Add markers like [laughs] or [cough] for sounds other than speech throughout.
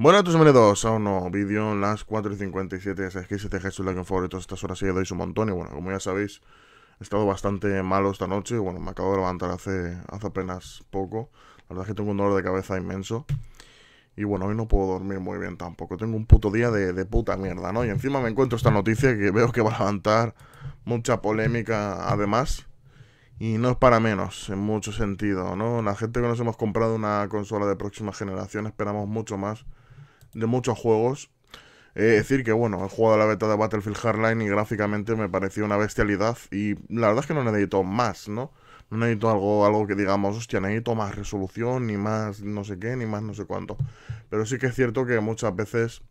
Bueno, tus bienvenidos a un nuevo vídeo, las 4 y 57, sabéis que si te dejáis un like en todas estas horas le dais un montón y bueno, como ya sabéis, he estado bastante malo esta noche, y bueno, me acabo de levantar hace, hace apenas poco, la verdad es que tengo un dolor de cabeza inmenso y bueno, hoy no puedo dormir muy bien tampoco, tengo un puto día de, de puta mierda, ¿no? Y encima me encuentro esta noticia que veo que va a levantar mucha polémica además y no es para menos en mucho sentido, ¿no? La gente que nos hemos comprado una consola de próxima generación esperamos mucho más de muchos juegos. Es decir que, bueno, he jugado la beta de Battlefield Hardline y gráficamente me pareció una bestialidad y la verdad es que no necesito más, ¿no? No necesito algo, algo que digamos, hostia, necesito más resolución, ni más no sé qué, ni más no sé cuánto. Pero sí que es cierto que muchas veces,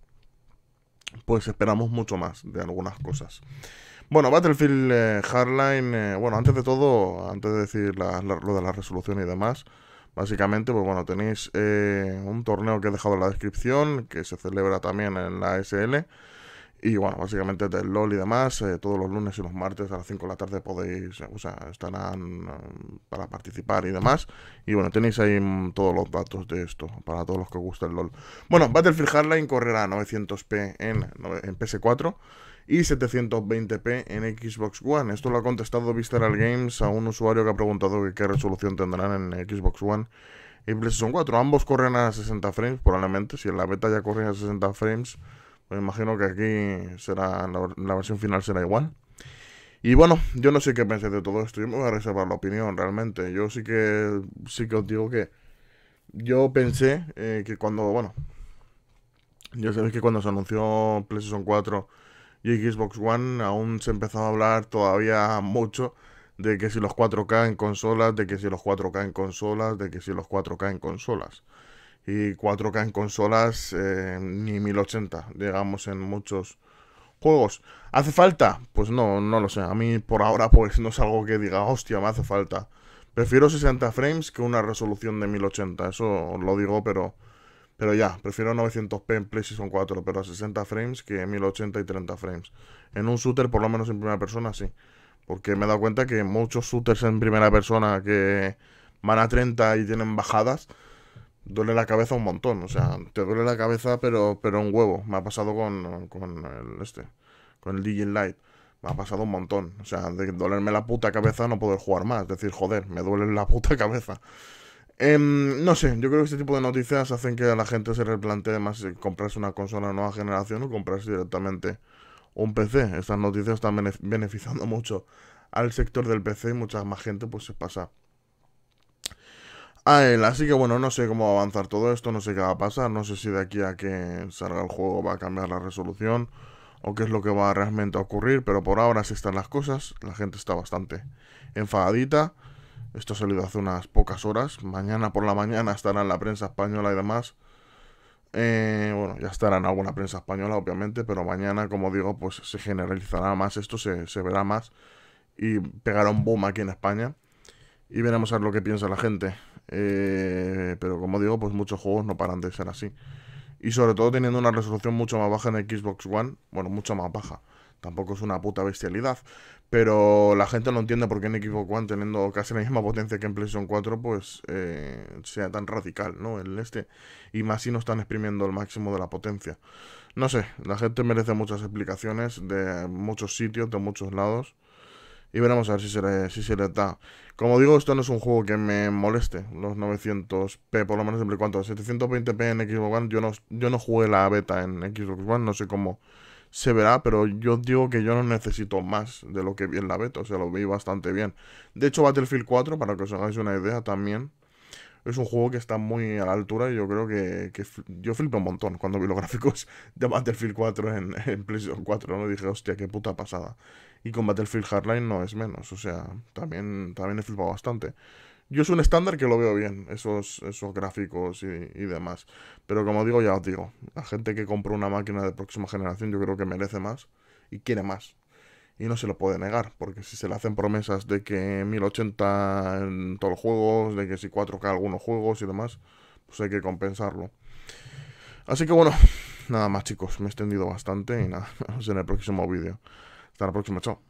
pues esperamos mucho más de algunas cosas. Bueno, Battlefield eh, Hardline, eh, bueno, antes de todo, antes de decir lo de la resolución y demás, Básicamente, pues bueno, tenéis eh, un torneo que he dejado en la descripción, que se celebra también en la SL. Y bueno, básicamente del LOL y demás, eh, todos los lunes y los martes a las 5 de la tarde podéis, o sea, estarán eh, para participar y demás. Y bueno, tenéis ahí mm, todos los datos de esto, para todos los que os el LOL. Bueno, Battlefield Hardline correrá a 900p en, en PS4 y 720p en Xbox One. Esto lo ha contestado Visceral Games a un usuario que ha preguntado qué resolución tendrán en Xbox One y PlayStation 4. Ambos corren a 60 frames, probablemente. Si en la beta ya corren a 60 frames, pues imagino que aquí será la, versión final será igual. Y bueno, yo no sé qué pensé de todo esto. Yo me voy a reservar la opinión, realmente. Yo sí que sí que os digo que yo pensé eh, que cuando, bueno, yo sabéis que cuando se anunció PlayStation 4 y Xbox One aún se empezaba a hablar todavía mucho de que si los 4K en consolas, de que si los 4K en consolas, de que si los 4K en consolas. Y 4K en consolas eh, ni 1080, digamos, en muchos juegos. ¿Hace falta? Pues no, no lo sé. A mí por ahora pues no es algo que diga, hostia, me hace falta. Prefiero 60 frames que una resolución de 1080. Eso lo digo, pero pero ya, prefiero 900p en PlayStation 4, pero a 60 frames que 1080 y 30 frames. En un shooter, por lo menos en primera persona, sí. Porque me he dado cuenta que muchos shooters en primera persona que van a 30 y tienen bajadas, duele la cabeza un montón. O sea, te duele la cabeza, pero, pero un huevo. Me ha pasado con, el este, con el Light. Me ha pasado un montón. O sea, de dolerme la puta cabeza no poder jugar más. Es decir, joder, me duele la puta [laughs] cabeza. Em, no sé, yo creo que este tipo de noticias hacen que la gente se replantee más si comprarse una consola de nueva generación o comprarse directamente un PC. Estas noticias están beneficiando [laughs] mucho al sector del PC y mucha más gente pues se pasa a él. Así que bueno, no sé cómo va a avanzar todo esto, no sé qué va a pasar, no sé si de aquí a que salga el juego va a cambiar la resolución o qué es lo que va realmente a ocurrir, pero por ahora así están las cosas, la gente está bastante enfadadita. Esto ha salido hace unas pocas horas. Mañana por la mañana estará en la prensa española y demás. Eh, bueno, ya estará en alguna prensa española, obviamente, pero mañana, como digo, pues se generalizará más esto, se, verá más y pegará un boom aquí en España. Y veremos a ver lo que piensa la gente. Eh, pero como digo, pues muchos juegos no paran de ser así. Y sobre todo teniendo una resolución mucho más baja en el Xbox One. Bueno, mucho más baja. Tampoco es una puta bestialidad. Pero la gente no entiende por qué en Xbox One, teniendo casi la misma potencia que en PlayStation 4, pues eh, sea tan radical, ¿no? El este. Y más si no están exprimiendo el máximo de la potencia. No sé, la gente merece muchas explicaciones de muchos sitios, de muchos lados. Y veremos a ver si se, le, si se le da. Como digo, esto no es un juego que me moleste. Los 900p, por lo menos en Play 4. 720p en Xbox One. Yo no, yo no jugué la beta en Xbox One. No sé cómo se verá, pero yo digo que yo no necesito más de lo que vi en la beta, o sea, lo vi bastante bien. De hecho, Battlefield 4, para que os hagáis una idea también, es un juego que está muy a la altura y yo creo que, yo flipé un montón cuando vi los [laughs] gráficos de Battlefield 4 en, PlayStation 4, ¿no? Dije, hostia, qué puta pasada. Y con Battlefield Hardline no es menos, o sea, también, también he flipado bastante. Yo es un estándar que lo veo bien, esos, esos gráficos y, demás. Pero como digo, ya os digo, la gente que compra una máquina de próxima generación yo creo que merece más y quiere más. Y no se lo puede negar, porque si se le hacen promesas de que 1080 en todos los juegos, de que si 4K algunos juegos y demás, pues hay que compensarlo. Así que bueno, nada más chicos, me he extendido bastante y nada, [laughs] nos vemos en el próximo vídeo. Hasta la próxima, chao.